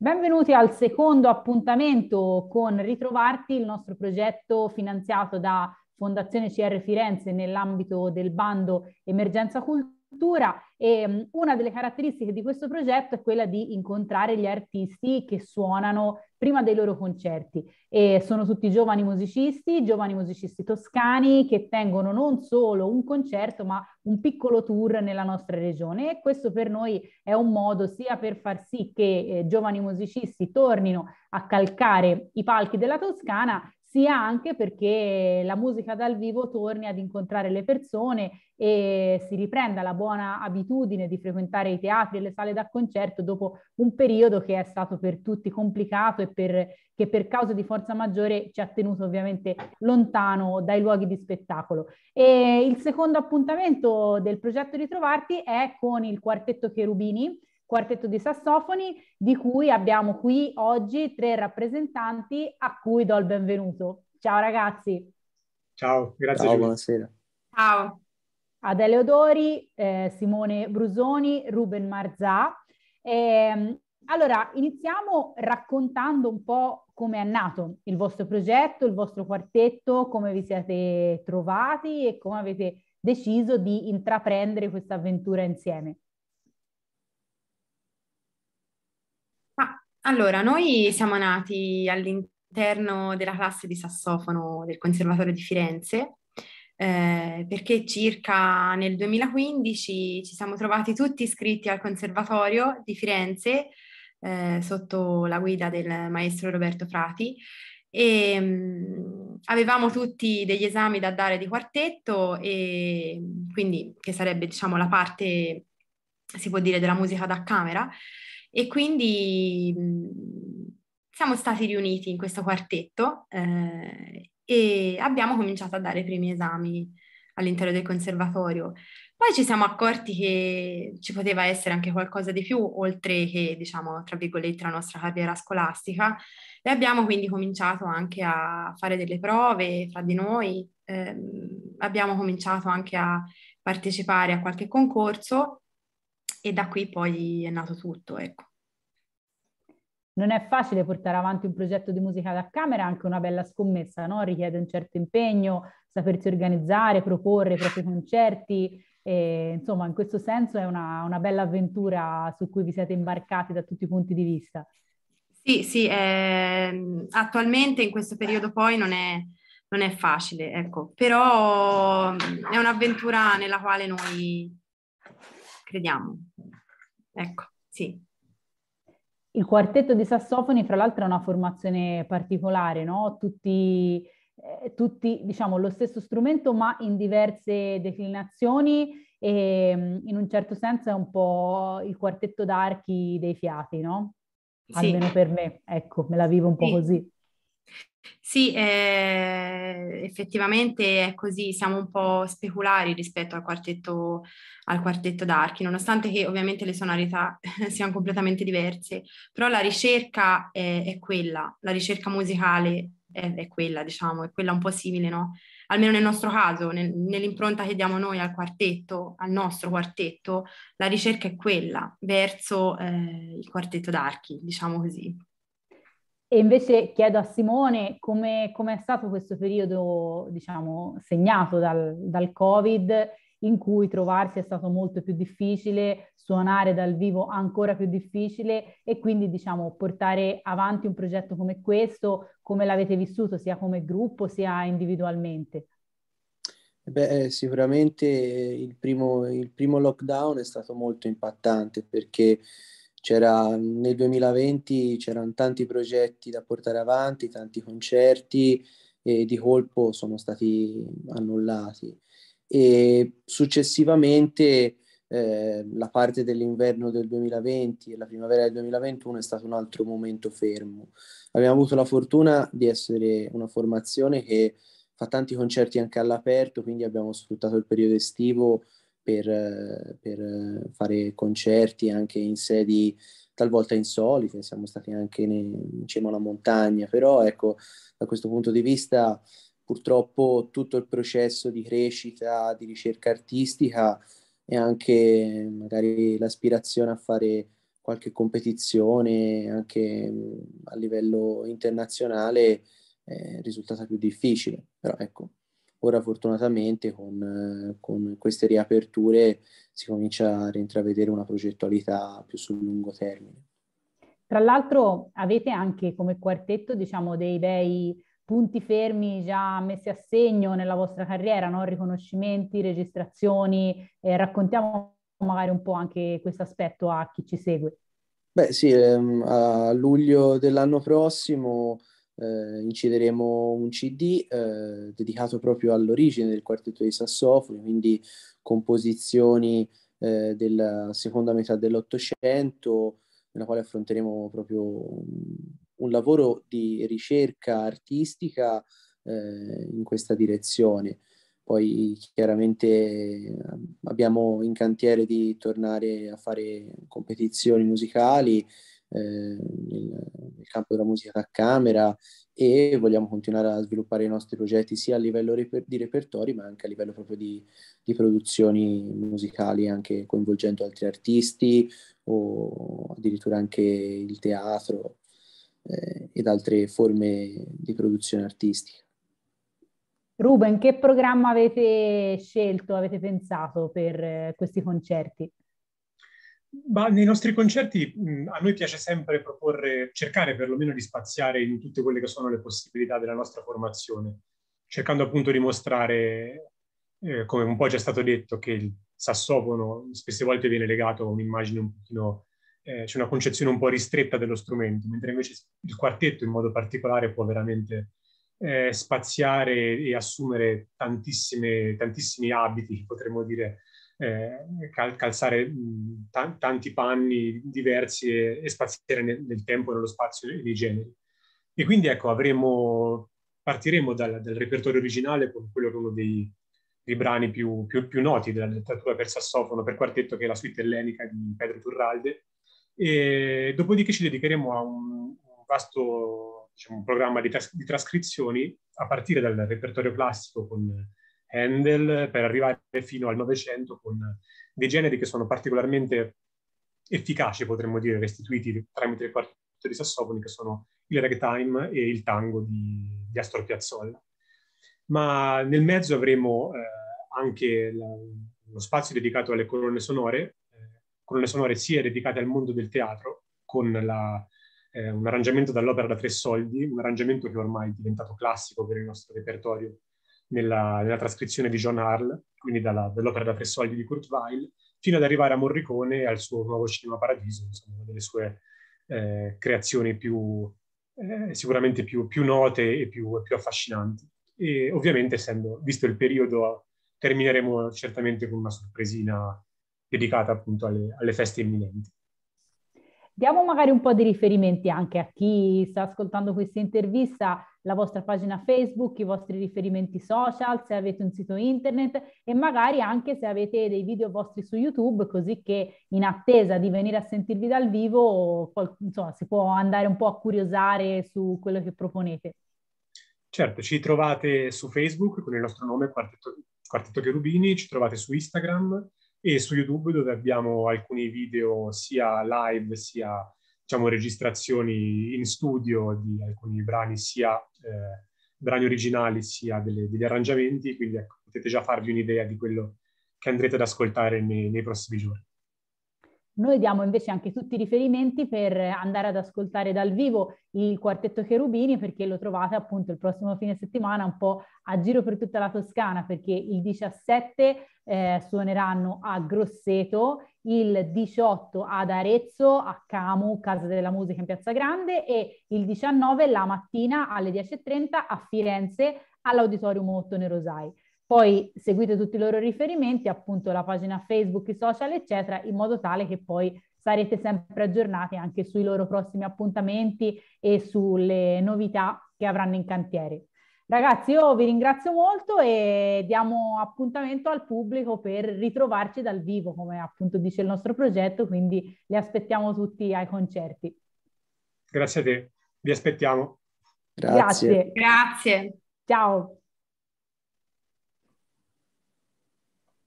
Benvenuti al secondo appuntamento con Ritrovarti, il nostro progetto finanziato da Fondazione CR Firenze nell'ambito del bando Emergenza Cultura e ehm, una delle caratteristiche di questo progetto è quella di incontrare gli artisti che suonano prima dei loro concerti e sono tutti giovani musicisti, giovani musicisti toscani che tengono non solo un concerto ma un piccolo tour nella nostra regione e questo per noi è un modo sia per far sì che eh, giovani musicisti tornino a calcare i palchi della Toscana sia anche perché la musica dal vivo torni ad incontrare le persone e si riprenda la buona abitudine di frequentare i teatri e le sale da concerto dopo un periodo che è stato per tutti complicato e per, che per causa di forza maggiore ci ha tenuto ovviamente lontano dai luoghi di spettacolo. E il secondo appuntamento del progetto Ritrovarti è con il quartetto Cherubini quartetto di sassofoni, di cui abbiamo qui oggi tre rappresentanti a cui do il benvenuto. Ciao ragazzi. Ciao, grazie. Ciao, buonasera. Ciao. Adele Odori, eh, Simone Brusoni, Ruben Marzà. Eh, allora, iniziamo raccontando un po' come è nato il vostro progetto, il vostro quartetto, come vi siete trovati e come avete deciso di intraprendere questa avventura insieme. Allora, noi siamo nati all'interno della classe di sassofono del Conservatorio di Firenze, eh, perché circa nel 2015 ci siamo trovati tutti iscritti al Conservatorio di Firenze eh, sotto la guida del maestro Roberto Frati e mh, mm, avevamo tutti degli esami da dare di quartetto e mm, quindi che sarebbe diciamo la parte si può dire della musica da camera e quindi siamo stati riuniti in questo quartetto eh, e abbiamo cominciato a dare i primi esami all'interno del conservatorio. Poi ci siamo accorti che ci poteva essere anche qualcosa di più, oltre che, diciamo, tra virgolette, la nostra carriera scolastica, e abbiamo quindi cominciato anche a fare delle prove fra di noi, eh, abbiamo cominciato anche a partecipare a qualche concorso e da qui poi è nato tutto, ecco. Non è facile portare avanti un progetto di musica da camera, anche una bella scommessa, no? Richiede un certo impegno, sapersi organizzare, proporre i propri concerti. E, insomma, in questo senso è una, una bella avventura su cui vi siete imbarcati da tutti i punti di vista. Sì, sì, eh, attualmente in questo periodo poi non è, non è facile, ecco, però mm, è un'avventura nella quale noi crediamo. Ecco, sì. Il quartetto di sassofoni, fra l'altro, è una formazione particolare, no? Tutti, eh, tutti diciamo, lo stesso strumento, ma in diverse declinazioni e mm, in un certo senso è un po' il quartetto d'archi dei fiati, no? Almeno per me, ecco, me la vivo un po' sì. così. Sì, eh, effettivamente è così, siamo un po' speculari rispetto al quartetto, al quartetto d'archi, nonostante che ovviamente le sonorità siano completamente diverse, però la ricerca è, è quella, la ricerca musicale è, è, quella, diciamo, è quella un po' simile, no? Almeno nel nostro caso, nel, nell'impronta che diamo noi al quartetto, al nostro quartetto, la ricerca è quella verso eh, il quartetto d'archi, diciamo così. E invece chiedo a Simone come, come è stato questo periodo, diciamo, segnato dal, dal, Covid, in cui trovarsi è stato molto più difficile, suonare dal vivo ancora più difficile e quindi, diciamo, portare avanti un progetto come questo, come l'avete vissuto sia come gruppo sia individualmente? Eh beh, eh, sicuramente il primo, il primo lockdown è stato molto impattante perché c'era, nel 2020 c'erano tanti progetti da portare avanti, tanti concerti e di colpo sono stati annullati. E successivamente eh, la parte dell'inverno del 2020 e la primavera del 2021 è stato un altro momento fermo. Abbiamo avuto la fortuna di essere una formazione che fa tanti concerti anche all'aperto, quindi abbiamo sfruttato il periodo estivo per, eh, per, eh, fare concerti anche in sedi talvolta insolite, siamo stati anche in, cima alla montagna, però ecco, da questo punto di vista purtroppo tutto il processo di crescita, di ricerca artistica e anche magari l'aspirazione a fare qualche competizione anche a livello internazionale eh, è risultata più difficile, però ecco, Ora fortunatamente con, eh, con queste riaperture si comincia a rintravedere una progettualità più sul lungo termine. Tra l'altro avete anche come quartetto diciamo, dei bei punti fermi già messi a segno nella vostra carriera, no? riconoscimenti, registrazioni, eh, raccontiamo magari un po' anche questo aspetto a chi ci segue. Beh sì, ehm, a luglio dell'anno prossimo eh, incideremo un CD eh, dedicato proprio all'origine del quartetto dei sassofoni, quindi composizioni eh, della seconda metà dell'Ottocento, nella quale affronteremo proprio un, un lavoro di ricerca artistica eh, in questa direzione. Poi chiaramente abbiamo in cantiere di tornare a fare competizioni musicali Ehm, nel, nel campo della musica da camera e vogliamo continuare a sviluppare i nostri progetti sia a livello reper- di repertori ma anche a livello proprio di, di, produzioni musicali, anche coinvolgendo altri artisti o addirittura anche il teatro eh, ed altre forme di produzione artistica. Ruben, che programma avete scelto, avete pensato per eh, questi concerti? Ma nei nostri concerti mh, a noi piace sempre proporre, cercare perlomeno di spaziare in tutte quelle che sono le possibilità della nostra formazione, cercando appunto di mostrare, eh, come un po' già stato detto, che il sassofono spesse volte viene legato a un'immagine un pochino, eh, c'è una concezione un po' ristretta dello strumento, mentre invece il quartetto in modo particolare può veramente eh, spaziare e assumere tantissimi abiti, potremmo dire, eh, calzare t- tanti panni diversi e, e spaziare nel, nel, tempo, nello spazio e nei generi. E quindi ecco, avremo, partiremo dal, dal, repertorio originale con quello che è uno dei, dei brani più, più, più, noti della letteratura per sassofono, per quartetto, che è la suite ellenica di Pedro Turralde, e dopodiché ci dedicheremo a un, un vasto diciamo, programma di, tras- di trascrizioni a partire dal repertorio classico con Handel per arrivare fino al Novecento con dei generi che sono particolarmente efficaci, potremmo dire, restituiti tramite il quartetto di sassofoni, che sono il ragtime e il tango di, di Astor Piazzolla. Ma nel mezzo avremo eh, anche la, lo spazio dedicato alle colonne sonore, eh, colonne sonore sia dedicate al mondo del teatro, con la, eh, un arrangiamento dall'opera da tre soldi, un arrangiamento che ormai è diventato classico per il nostro repertorio nella, nella trascrizione di John Harl, quindi dalla, dall'opera da tre soldi di Kurt Weill, fino ad arrivare a Morricone e al suo nuovo Cinema Paradiso, insomma, una delle sue eh, creazioni più, eh, sicuramente più, più, note e più, più affascinanti. E ovviamente, essendo, visto il periodo, termineremo certamente con una sorpresina dedicata appunto alle, alle feste imminenti. Diamo magari un po' di riferimenti anche a chi sta ascoltando questa intervista, la vostra pagina Facebook, i vostri riferimenti social, se avete un sito internet e magari anche se avete dei video vostri su YouTube, così che in attesa di venire a sentirvi dal vivo, insomma, si può andare un po' a curiosare su quello che proponete. Certo, ci trovate su Facebook con il nostro nome Quartetto, Quartetto Cherubini, ci trovate su Instagram, e su YouTube dove abbiamo alcuni video sia live sia diciamo, registrazioni in studio di alcuni brani, sia eh, brani originali sia delle, degli arrangiamenti, quindi ecco, potete già farvi un'idea di quello che andrete ad ascoltare nei, nei prossimi giorni. Noi diamo invece anche tutti i riferimenti per andare ad ascoltare dal vivo il quartetto Cherubini perché lo trovate appunto il prossimo fine settimana un po' a giro per tutta la Toscana perché il 17 eh, suoneranno a Grosseto, il 18 ad Arezzo, a Camu, Casa della Musica in Piazza Grande e il 19 la mattina alle 10.30 a Firenze all'Auditorium Ottone Rosai. Poi seguite tutti i loro riferimenti, appunto la pagina Facebook, i social, eccetera, in modo tale che poi sarete sempre aggiornati anche sui loro prossimi appuntamenti e sulle novità che avranno in cantiere. Ragazzi, io vi ringrazio molto e diamo appuntamento al pubblico per ritrovarci dal vivo, come appunto dice il nostro progetto, quindi li aspettiamo tutti ai concerti. Grazie a te, vi aspettiamo. Grazie. Grazie. Grazie. Ciao.